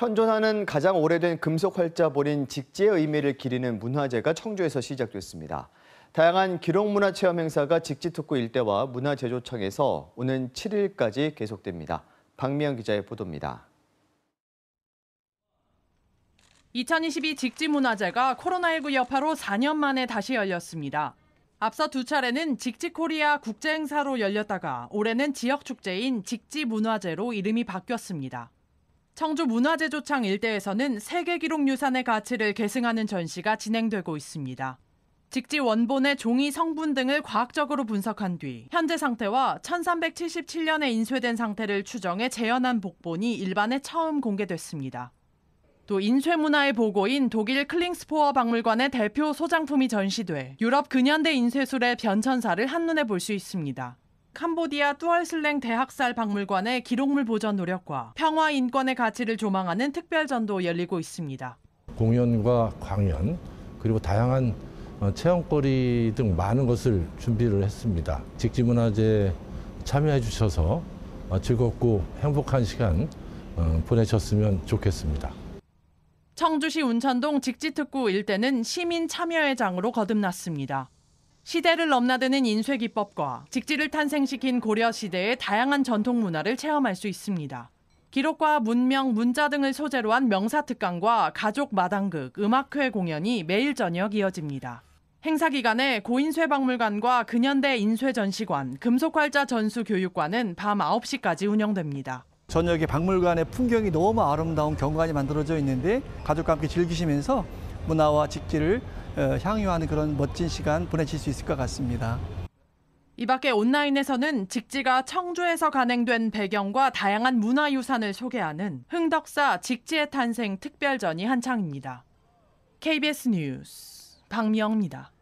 현존하는 가장 오래된 금속 활자본인 직제의 의미를 기리는 문화제가 청주에서 시작됐습니다. 다양한 기록문화 체험 행사가 직지특구 일대와 문화제조청에서 오는 7일까지 계속됩니다. 박미영 기자의 보도입니다. 2022 직지문화제가 코로나19 여파로 4년 만에 다시 열렸습니다. 앞서 두 차례는 직지코리아 국제행사로 열렸다가 올해는 지역축제인 직지문화제로 이름이 바뀌었습니다. 청주 문화재조창 일대에서는 세계 기록 유산의 가치를 계승하는 전시가 진행되고 있습니다. 직지 원본의 종이 성분 등을 과학적으로 분석한 뒤 현재 상태와 1377년에 인쇄된 상태를 추정해 재현한 복본이 일반에 처음 공개됐습니다. 또 인쇄 문화의 보고인 독일 클링스포어 박물관의 대표 소장품이 전시돼 유럽 근현대 인쇄술의 변천사를 한눈에 볼 수 있습니다. 캄보디아 뚜얼슬랭 대학살 박물관의 기록물 보전 노력과 평화 인권의 가치를 조망하는 특별전도 열리고 있습니다. 공연과 강연 그리고 다양한 어, 체험거리 등 많은 것을 준비를 했습니다. 직지문화제 참여해 주셔서 어, 즐겁고 행복한 시간 어, 보내셨으면 좋겠습니다. 청주시 운천동 직지특구 일대는 시민 참여의 장으로 거듭났습니다. 시대를 넘나드는 인쇄기법과 직지를 탄생시킨 고려 시대의 다양한 전통 문화를 체험할 수 있습니다. 기록과 문명, 문자 등을 소재로 한 명사특강과 가족 마당극, 음악회 공연이 매일 저녁 이어집니다. 행사 기간에 고인쇄박물관과 근현대 인쇄전시관, 금속활자 전수교육관은 밤 9시까지 운영됩니다. 저녁에 박물관의 풍경이 너무 아름다운 경관이 만들어져 있는데 가족과 함께 즐기시면서 문화와 직지를 어, 향유하는 그런 멋진 시간 보내실 수 있을 것 같습니다. 이 밖에 온라인에서는 직지가 청주에서 간행된 배경과 다양한 문화유산을 소개하는 흥덕사 직지의 탄생 특별전이 한창입니다. KBS 뉴스 박미영입니다.